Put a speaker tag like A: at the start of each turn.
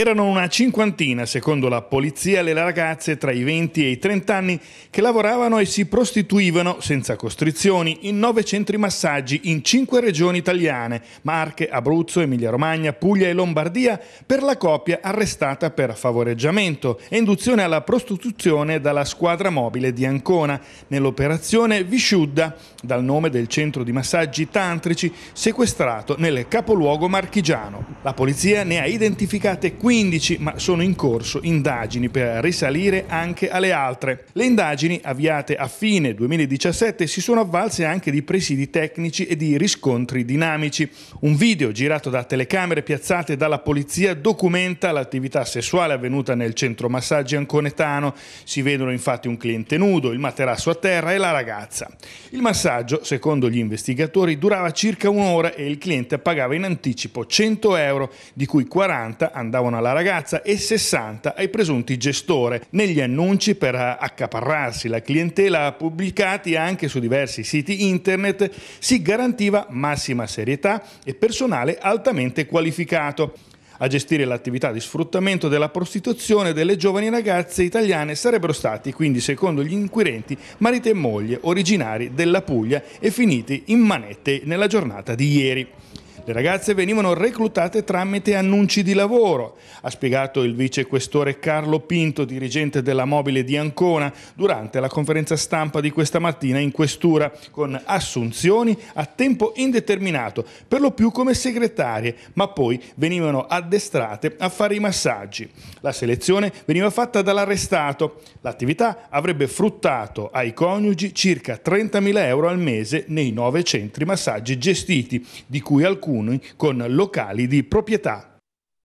A: Erano una cinquantina, secondo la polizia, le ragazze tra i 20 e i 30 anni che lavoravano e si prostituivano senza costrizioni in nove centri massaggi in cinque regioni italiane, Marche, Abruzzo, Emilia-Romagna, Puglia e Lombardia, per la coppia arrestata per favoreggiamento e induzione alla prostituzione dalla squadra mobile di Ancona, nell'operazione Visciudda, dal nome del centro di massaggi tantrici sequestrato nel capoluogo marchigiano. La polizia ne ha identificate 15 2015, ma sono in corso indagini per risalire anche alle altre. Le indagini avviate a fine 2017 si sono avvalse anche di presidi tecnici e di riscontri dinamici. Un video girato da telecamere piazzate dalla polizia documenta l'attività sessuale avvenuta nel centro massaggi anconetano. Si vedono infatti un cliente nudo, il materasso a terra e la ragazza. Il massaggio, secondo gli investigatori, durava circa un'ora e il cliente pagava in anticipo 100 euro, di cui 40 andavano milioni alla ragazza e 60 ai presunti gestori. Negli annunci per accaparrarsi la clientela pubblicati anche su diversi siti internet si garantiva massima serietà e personale altamente qualificato. A gestire l'attività di sfruttamento della prostituzione delle giovani ragazze italiane sarebbero stati, quindi secondo gli inquirenti, marito e moglie originari della Puglia e finiti in manette nella giornata di ieri. Le ragazze venivano reclutate tramite annunci di lavoro, ha spiegato il vicequestore Carlo Pinto, dirigente della mobile di Ancona, durante la conferenza stampa di questa mattina in questura, con assunzioni a tempo indeterminato, per lo più come segretarie, ma poi venivano addestrate a fare i massaggi. La selezione veniva fatta dall'arrestato. L'attività avrebbe fruttato ai coniugi circa 30.000 euro al mese nei nove centri massaggi gestiti, di cui alcuni comuni con locali di proprietà